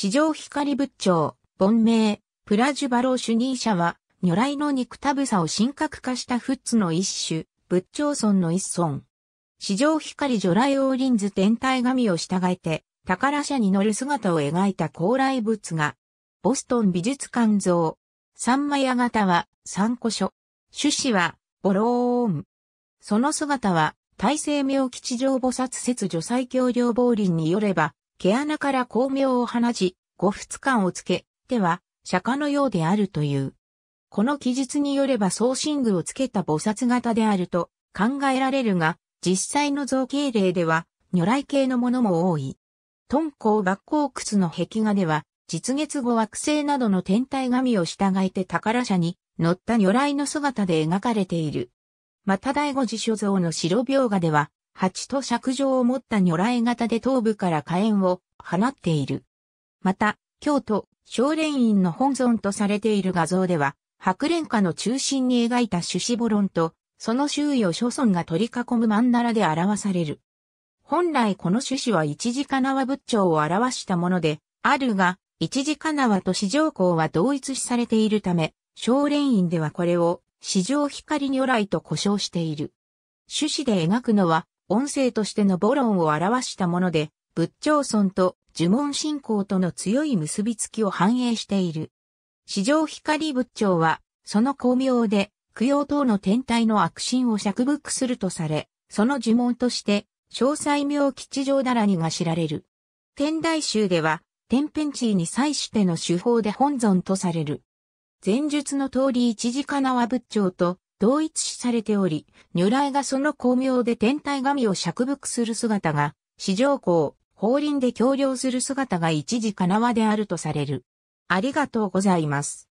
史上光仏長、本命、プラジュバロー主任者は、如来の肉たぶさを神格化した仏の一種、仏長尊の一尊。史上光如来王輪図天体神を従えて、宝者に乗る姿を描いた高麗仏画。ボストン美術館像。三枚屋型は三古書。種子はボローン。その姿は、大聖明吉祥菩薩説女祭教領亡林によれば、毛穴から光明を放ち、五仏間をつけ、手は、釈迦のようであるという。この記述によれば送信具をつけた菩薩型であると考えられるが、実際の造形例では、如来系のものも多い。敦煌抜光窟の壁画では、実月後惑星などの天体神を従えて宝車に乗った如来の姿で描かれている。また第五次所蔵の白描画では、蜂と尺状を持った如来型で頭部から火炎を放っている。また、京都、少蓮院の本尊とされている画像では、白蓮花の中心に描いた種子ボロンと、その周囲を諸尊が取り囲む曼荼羅で表される。本来この種子は一時かなわ仏頂を表したもので、あるが、一時かなわと四条光は同一視されているため、少蓮院ではこれを、四条光如来と呼称している。種子で描くのは、音声としての母論を表したもので、仏教尊と呪文信仰との強い結びつきを反映している。四条光仏教は、その巧妙で、供養等の天体の悪心を釈伏するとされ、その呪文として、詳細名吉祥だらにが知られる。天台宗では、天変地異に際しての手法で本尊とされる。前述の通り一時かなは仏教と同一視されており、如来がその巧妙で天体神を釈伏する姿が、四条公、法輪で協領する姿が一時かなわであるとされる。ありがとうございます。